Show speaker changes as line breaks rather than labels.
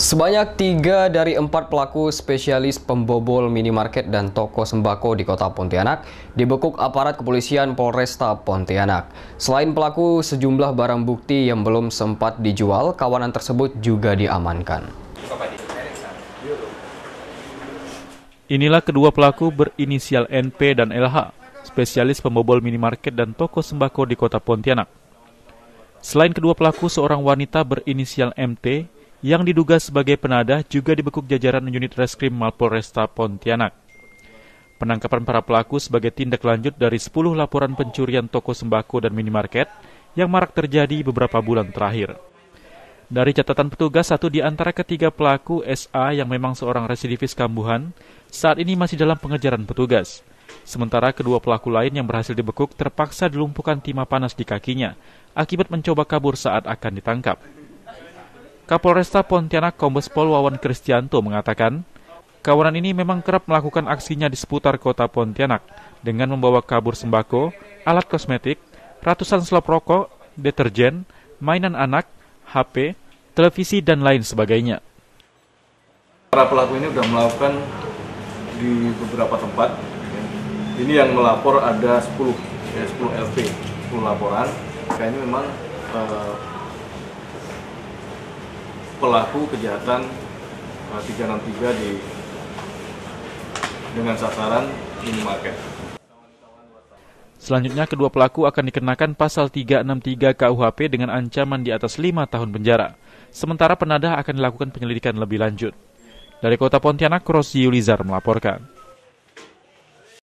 Sebanyak tiga dari empat pelaku spesialis pembobol minimarket dan toko sembako di kota Pontianak dibekuk aparat kepolisian Polresta Pontianak. Selain pelaku, sejumlah barang bukti yang belum sempat dijual, kawanan tersebut juga diamankan. Inilah kedua pelaku
berinisial NP dan LH, spesialis pembobol minimarket dan toko sembako di kota Pontianak. Selain kedua pelaku, seorang wanita berinisial MT yang diduga sebagai penadah juga dibekuk jajaran unit reskrim Mapolresta Pontianak. Penangkapan para pelaku sebagai tindak lanjut dari 10 laporan pencurian toko sembako dan minimarket yang marak terjadi beberapa bulan terakhir. Dari catatan petugas, satu di antara ketiga pelaku SA yang memang seorang residivis kambuhan, saat ini masih dalam pengejaran petugas. Sementara kedua pelaku lain yang berhasil dibekuk terpaksa dilumpuhkan timah panas di kakinya akibat mencoba kabur saat akan ditangkap. Kapolresta Pontianak Kombes Pol Wawan Kristianto mengatakan, kawanan ini memang kerap melakukan aksinya di seputar kota Pontianak dengan membawa kabur sembako, alat kosmetik, ratusan selop rokok, deterjen, mainan anak, HP, televisi, dan lain sebagainya.
Para pelaku ini sudah melakukan di beberapa tempat. Ini yang melapor ada 10, ya 10 LP, 10 laporan. Kayaknya memang eh, pelaku kejahatan 363 eh, di dengan sasaran minimarket.
Selanjutnya kedua pelaku akan dikenakan pasal 363 KUHP dengan ancaman di atas 5 tahun penjara. Sementara penadah akan dilakukan penyelidikan lebih lanjut. Dari kota Pontianak, Rosi Yulizar melaporkan.